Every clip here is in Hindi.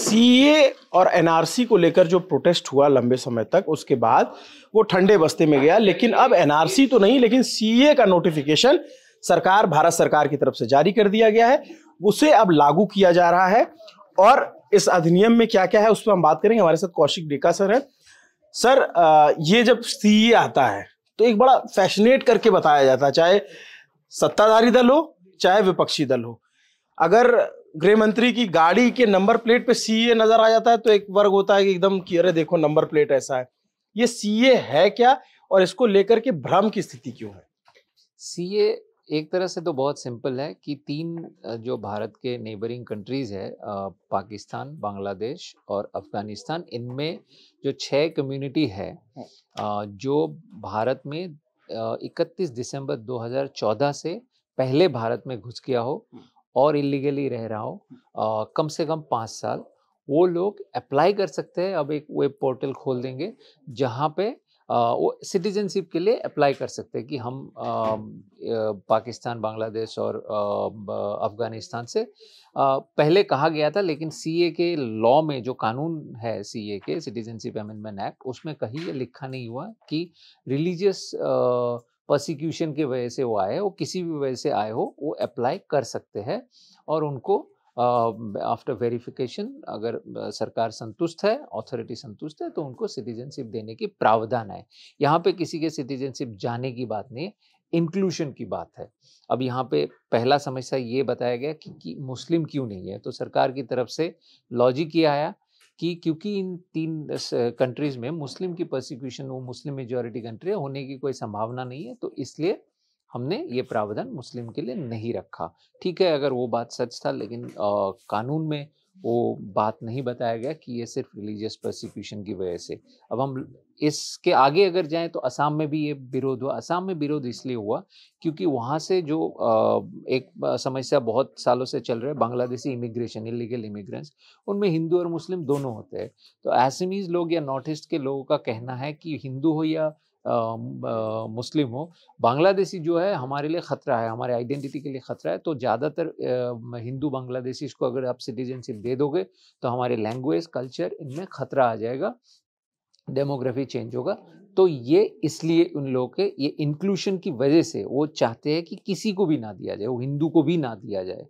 सीए और एनआरसी को लेकर जो प्रोटेस्ट हुआ लंबे समय तक उसके बाद वो ठंडे बस्ते में गया लेकिन अब एनआरसी तो नहीं लेकिन सीए का नोटिफिकेशन सरकार भारत सरकार की तरफ से जारी कर दिया गया है उसे अब लागू किया जा रहा है और इस अधिनियम में क्या क्या है उस पर हम बात करेंगे हमारे साथ कौशिक डेका सर है सर ये जब ए आता है तो एक बड़ा फैशनेट करके बताया जाता है चाहे सत्ताधारी दल हो चाहे विपक्षी दल हो अगर गृह मंत्री की गाड़ी के नंबर प्लेट पे सीए नजर आ जाता है तो एक वर्ग होता है कि एकदम कि अरे देखो नंबर प्लेट ऐसा है ये सीए है क्या और इसको लेकर के भ्रम की स्थिति क्यों है सीए एक तरह से तो बहुत सिंपल है कि तीन जो भारत के नेबरिंग कंट्रीज़ है पाकिस्तान बांग्लादेश और अफ़गानिस्तान इनमें जो छः कम्युनिटी है हाँ। जो भारत में 31 दिसंबर 2014 से पहले भारत में घुस गया हो हाँ। और इलीगली रह रहा हो आ, कम से कम पाँच साल वो लोग अप्लाई कर सकते हैं अब एक वेब पोर्टल खोल देंगे जहाँ पे आ, वो सिटीजनशिप के लिए अप्लाई कर सकते हैं कि हम आ, पाकिस्तान बांग्लादेश और अफ़गानिस्तान से आ, पहले कहा गया था लेकिन सीए के लॉ में जो कानून है सीए के सिटीजनशिप अमेंडमेंट एक्ट उसमें कहीं ये लिखा नहीं हुआ कि रिलीजियस प्रोसिक्यूशन के वजह से वो आए वो किसी भी वजह से आए हो वो अप्लाई कर सकते हैं और उनको आफ्टर uh, वेरिफिकेशन अगर सरकार संतुष्ट है ऑथोरिटी संतुष्ट है तो उनको सिटीजनशिप देने की प्रावधान है यहाँ पे किसी के सिटीजनशिप जाने की बात नहीं है इंक्लूशन की बात है अब यहाँ पे पहला समस्या ये बताया गया कि, कि मुस्लिम क्यों नहीं है तो सरकार की तरफ से लॉजिक ये आया कि क्योंकि इन तीन कंट्रीज में मुस्लिम की प्रोसिक्यूशन वो मुस्लिम मेजोरिटी कंट्री होने की कोई संभावना नहीं है तो इसलिए हमने ये प्रावधान मुस्लिम के लिए नहीं रखा ठीक है अगर वो बात सच था लेकिन आ, कानून में वो बात नहीं बताया गया कि ये सिर्फ रिलीजियस प्रोसिक्यूशन की वजह से अब हम इसके आगे अगर जाएं तो असम में भी ये विरोध हुआ असम में विरोध इसलिए हुआ क्योंकि वहाँ से जो एक समस्या बहुत सालों से चल रहा है बांग्लादेशी इमिग्रेशन इलीगल इमिग्रेंट्स उनमें हिंदू और मुस्लिम दोनों होते हैं तो एसमीज लोग या नॉर्थ ईस्ट के लोगों का कहना है कि हिंदू हो या मुस्लिम हो बांग्लादेशी जो है हमारे लिए ख़तरा है हमारे आइडेंटिटी के लिए ख़तरा है तो ज़्यादातर हिंदू बांग्लादेशी को अगर आप सिटीजनशिप दे दोगे तो हमारे लैंग्वेज कल्चर इनमें ख़तरा आ जाएगा डेमोग्राफी चेंज होगा तो ये इसलिए उन लोगों के ये इंक्लूशन की वजह से वो चाहते हैं कि किसी को भी ना दिया जाए वो हिंदू को भी ना दिया जाए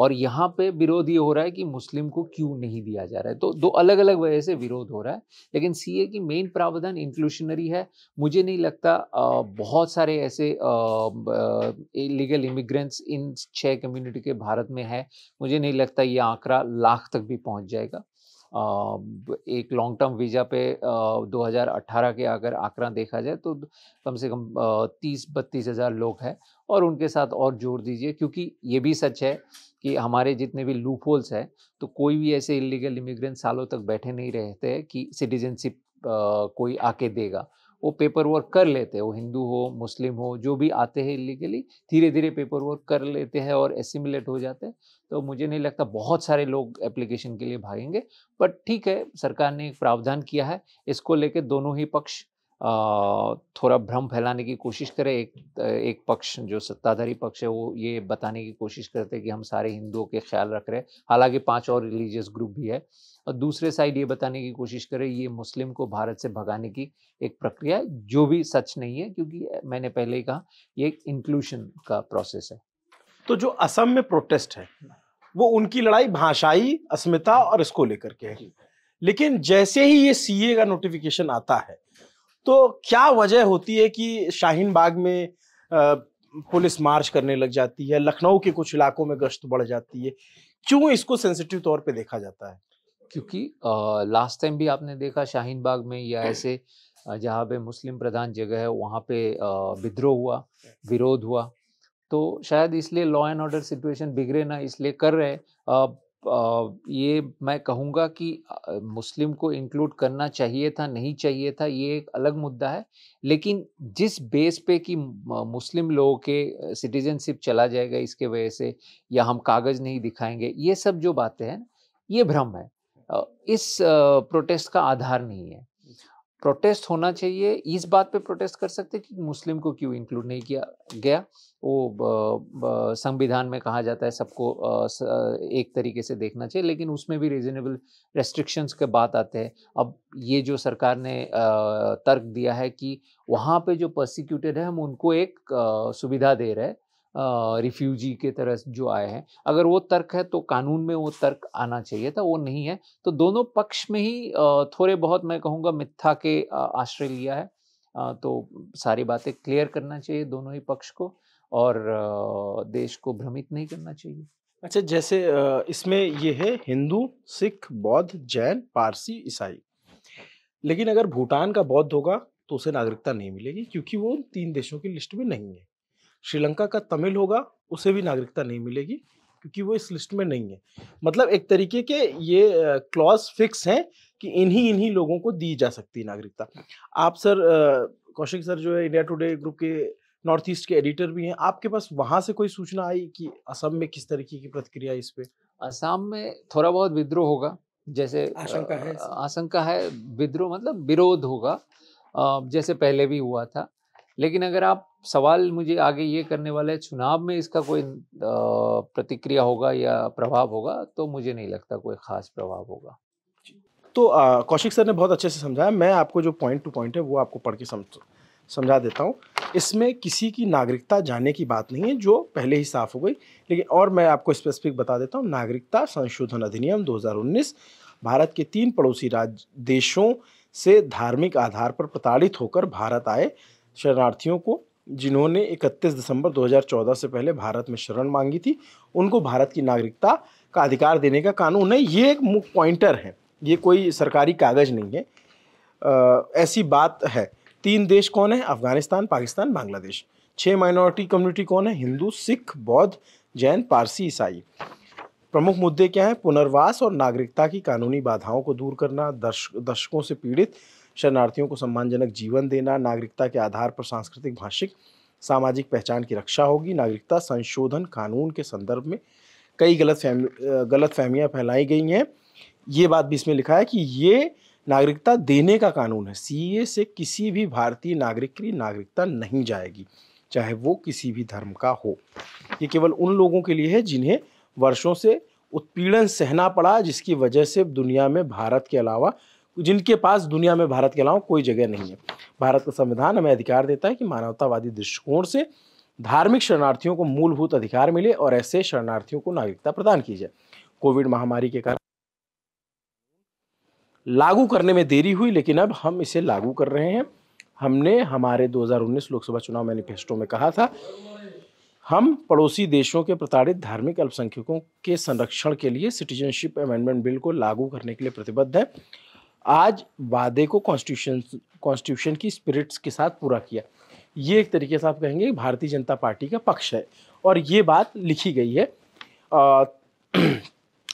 और यहाँ पे विरोध ये हो रहा है कि मुस्लिम को क्यों नहीं दिया जा रहा है तो दो अलग अलग वजह से विरोध हो रहा है लेकिन सी ए की मेन प्रावधान इंक्लूशनरी है मुझे नहीं लगता बहुत सारे ऐसे इलीगल इमिग्रेंट्स इन छः कम्युनिटी के भारत में है मुझे नहीं लगता ये आंकड़ा लाख तक भी पहुँच जाएगा एक लॉन्ग टर्म वीज़ा पे 2018 के अगर आंकड़ा देखा जाए तो कम से कम तीस बत्तीस हज़ार लोग हैं और उनके साथ और जोड़ दीजिए क्योंकि ये भी सच है कि हमारे जितने भी लूप होल्स हैं तो कोई भी ऐसे इलीगल इमिग्रेंट सालों तक बैठे नहीं रहते कि सिटीजनशिप कोई आके देगा वो पेपर वर्क कर लेते हैं वो हिंदू हो मुस्लिम हो जो भी आते हैं इलीगली धीरे धीरे पेपर वर्क कर लेते हैं और एसिमुलेट हो जाते हैं तो मुझे नहीं लगता बहुत सारे लोग एप्लीकेशन के लिए भागेंगे बट ठीक है सरकार ने एक प्रावधान किया है इसको लेके दोनों ही पक्ष थोड़ा भ्रम फैलाने की कोशिश करे एक एक पक्ष जो सत्ताधारी पक्ष है वो ये बताने की कोशिश करते हैं कि हम सारे हिंदुओं के ख्याल रख रहे हैं हालांकि पांच और रिलीजियस ग्रुप भी है और दूसरे साइड ये बताने की कोशिश करे ये मुस्लिम को भारत से भगाने की एक प्रक्रिया जो भी सच नहीं है क्योंकि मैंने पहले ही कहा ये एक इंक्लूशन का प्रोसेस है तो जो असम में प्रोटेस्ट है वो उनकी लड़ाई भाषाई अस्मिता और इसको लेकर के है लेकिन जैसे ही ये सीए का नोटिफिकेशन आता है तो क्या वजह होती है कि शाहीन बाग में पुलिस मार्च करने लग जाती है लखनऊ के कुछ इलाकों में गश्त बढ़ जाती है क्यों इसको सेंसिटिव तौर पे देखा जाता है क्योंकि लास्ट टाइम भी आपने देखा शाहीन बाग में या हाँ। ऐसे जहाँ पे मुस्लिम प्रधान जगह है वहाँ पे विद्रोह हुआ विरोध हुआ तो शायद इसलिए लॉ एंड ऑर्डर सिचुएशन बिगड़े ना इसलिए कर रहे ये मैं कहूँगा कि मुस्लिम को इंक्लूड करना चाहिए था नहीं चाहिए था ये एक अलग मुद्दा है लेकिन जिस बेस पे कि मुस्लिम लोगों के सिटीजनशिप चला जाएगा इसके वजह से या हम कागज़ नहीं दिखाएंगे ये सब जो बातें हैं ये भ्रम है इस प्रोटेस्ट का आधार नहीं है प्रोटेस्ट होना चाहिए इस बात पे प्रोटेस्ट कर सकते कि मुस्लिम को क्यों इंक्लूड नहीं किया गया वो संविधान में कहा जाता है सबको एक तरीके से देखना चाहिए लेकिन उसमें भी रीजनेबल रेस्ट्रिक्शंस के बात आते हैं अब ये जो सरकार ने तर्क दिया है कि वहाँ पे जो प्रोसिक्यूटेड है हम उनको एक सुविधा दे रहे हैं रिफ्यूजी के तरह जो आए हैं अगर वो तर्क है तो कानून में वो तर्क आना चाहिए था वो नहीं है तो दोनों पक्ष में ही थोड़े बहुत मैं कहूँगा मिथ्या के आश्रय लिया है तो सारी बातें क्लियर करना चाहिए दोनों ही पक्ष को और देश को भ्रमित नहीं करना चाहिए अच्छा जैसे इसमें ये है हिंदू सिख बौद्ध जैन पारसी ईसाई लेकिन अगर भूटान का बौद्ध होगा तो उसे नागरिकता नहीं मिलेगी क्योंकि वो तीन देशों की लिस्ट में नहीं है श्रीलंका का तमिल होगा उसे भी नागरिकता नहीं मिलेगी क्योंकि वो इस लिस्ट में नहीं है मतलब एक तरीके के ये क्लॉज फिक्स हैं कि इन्हीं इन्हीं लोगों को दी जा सकती है नागरिकता आप सर कौशिक सर जो है इंडिया टुडे ग्रुप के नॉर्थ ईस्ट के एडिटर भी हैं आपके पास वहाँ से कोई सूचना आई कि असम में किस तरीके की प्रतिक्रिया इस पर असम में थोड़ा बहुत विद्रोह होगा जैसे आशंका है आशंका है विद्रोह मतलब विरोध होगा जैसे पहले भी हुआ था लेकिन अगर आप सवाल मुझे आगे ये करने वाला है चुनाव में इसका कोई प्रतिक्रिया होगा या प्रभाव होगा तो मुझे नहीं लगता कोई खास प्रभाव होगा तो आ, कौशिक सर ने बहुत अच्छे से समझाया मैं आपको जो पॉइंट टू पॉइंट है वो आपको पढ़ के समझ समझा देता हूँ इसमें किसी की नागरिकता जाने की बात नहीं है जो पहले ही साफ हो गई लेकिन और मैं आपको स्पेसिफिक बता देता हूँ नागरिकता संशोधन अधिनियम 2019 भारत के तीन पड़ोसी राज्य देशों से धार्मिक आधार पर प्रताड़ित होकर भारत आए शरणार्थियों को जिन्होंने 31 दिसंबर 2014 से पहले भारत में शरण मांगी थी उनको भारत की नागरिकता का अधिकार देने का कानून है ये एक पॉइंटर है ये कोई सरकारी कागज़ नहीं है आ, ऐसी बात है तीन देश कौन है अफगानिस्तान पाकिस्तान बांग्लादेश छः माइनॉरिटी कम्युनिटी कौन है हिंदू सिख बौद्ध जैन पारसी ईसाई प्रमुख मुद्दे क्या हैं पुनर्वास और नागरिकता की कानूनी बाधाओं को दूर करना दर्श दशकों से पीड़ित शरणार्थियों को सम्मानजनक जीवन देना नागरिकता के आधार पर सांस्कृतिक भाषिक सामाजिक पहचान की रक्षा होगी नागरिकता संशोधन कानून के संदर्भ में कई गलत फहमी गलत फहमियाँ फैलाई गई हैं ये बात भी इसमें लिखा है कि ये नागरिकता देने का कानून है सी से किसी भी भारतीय नागरिक की नागरिकता नहीं जाएगी चाहे वो किसी भी धर्म का हो ये केवल उन लोगों के लिए है जिन्हें वर्षों से उत्पीड़न सहना पड़ा जिसकी वजह से दुनिया में भारत के अलावा जिनके पास दुनिया में भारत के अलावा कोई जगह नहीं है भारत का संविधान हमें अधिकार देता है कि मानवतावादी दृष्टिकोण से धार्मिक शरणार्थियों को मूलभूत अधिकार मिले और ऐसे शरणार्थियों को नागरिकता प्रदान की जाए कोविड महामारी के कारण लागू करने में देरी हुई लेकिन अब हम इसे लागू कर रहे हैं हमने हमारे 2019 लोकसभा चुनाव मैनिफेस्टो में कहा था हम पड़ोसी देशों के प्रताड़ित धार्मिक अल्पसंख्यकों के संरक्षण के लिए सिटीजनशिप अमेंडमेंट बिल को लागू करने के लिए प्रतिबद्ध है आज वादे को कॉन्स्टिट्यूशन कॉन्स्टिट्यूशन की स्पिरिट्स के साथ पूरा किया ये एक तरीके से आप कहेंगे भारतीय जनता पार्टी का पक्ष है और ये बात लिखी गई है आ,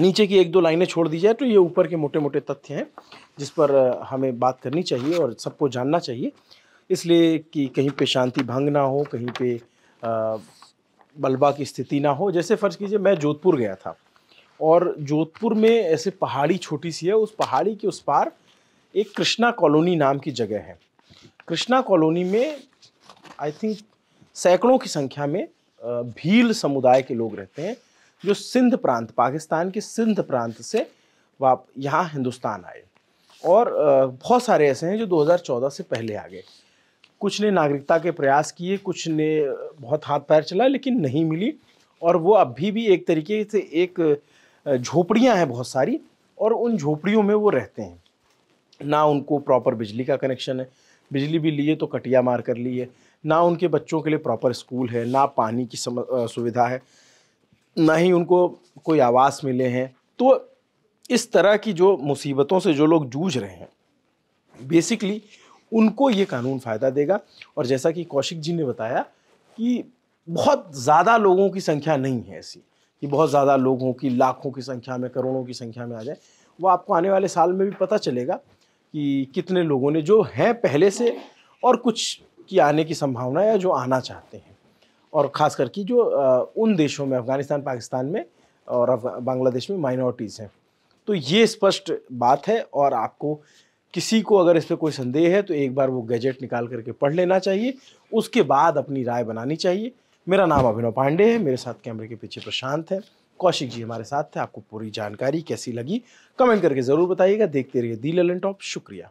नीचे की एक दो लाइनें छोड़ दी जाए तो ये ऊपर के मोटे मोटे तथ्य हैं जिस पर हमें बात करनी चाहिए और सबको जानना चाहिए इसलिए कि कहीं पे शांति भंग ना हो कहीं पे आ, बलबा की स्थिति ना हो जैसे फ़र्ज़ कीजिए मैं जोधपुर गया था और जोधपुर में ऐसे पहाड़ी छोटी सी है उस पहाड़ी के उस पार एक कृष्णा कॉलोनी नाम की जगह है कृष्णा कॉलोनी में आई थिंक सैकड़ों की संख्या में भील समुदाय के लोग रहते हैं जो सिंध प्रांत पाकिस्तान के सिंध प्रांत से वाप यहाँ हिंदुस्तान आए और बहुत सारे ऐसे हैं जो 2014 से पहले आ गए कुछ ने नागरिकता के प्रयास किए कुछ ने बहुत हाथ पैर चलाए लेकिन नहीं मिली और वो अभी भी एक तरीके से एक झोपड़ियां हैं बहुत सारी और उन झोपड़ियों में वो रहते हैं ना उनको प्रॉपर बिजली का कनेक्शन है बिजली भी लिए तो कटिया मार कर लिए ना उनके बच्चों के लिए प्रॉपर स्कूल है ना पानी की सम सुविधा है ना ही उनको कोई आवास मिले हैं तो इस तरह की जो मुसीबतों से जो लोग जूझ रहे हैं बेसिकली उनको ये कानून फ़ायदा देगा और जैसा कि कौशिक जी ने बताया कि बहुत ज़्यादा लोगों की संख्या नहीं है ऐसी कि बहुत ज़्यादा लोगों की लाखों की संख्या में करोड़ों की संख्या में आ जाए वो आपको आने वाले साल में भी पता चलेगा कि कितने लोगों ने जो हैं पहले से और कुछ की आने की संभावना या जो आना चाहते हैं और ख़ास करके जो उन देशों में अफ़गानिस्तान पाकिस्तान में और बांग्लादेश में माइनॉरिटीज़ हैं तो ये स्पष्ट बात है और आपको किसी को अगर इस पर कोई संदेह है तो एक बार वो गैजेट निकाल करके पढ़ लेना चाहिए उसके बाद अपनी राय बनानी चाहिए मेरा नाम अभिनव पांडे है मेरे साथ कैमरे के पीछे प्रशांत है कौशिक जी हमारे साथ थे आपको पूरी जानकारी कैसी लगी कमेंट करके ज़रूर बताइएगा देखते रहिए दी ललन टॉप शुक्रिया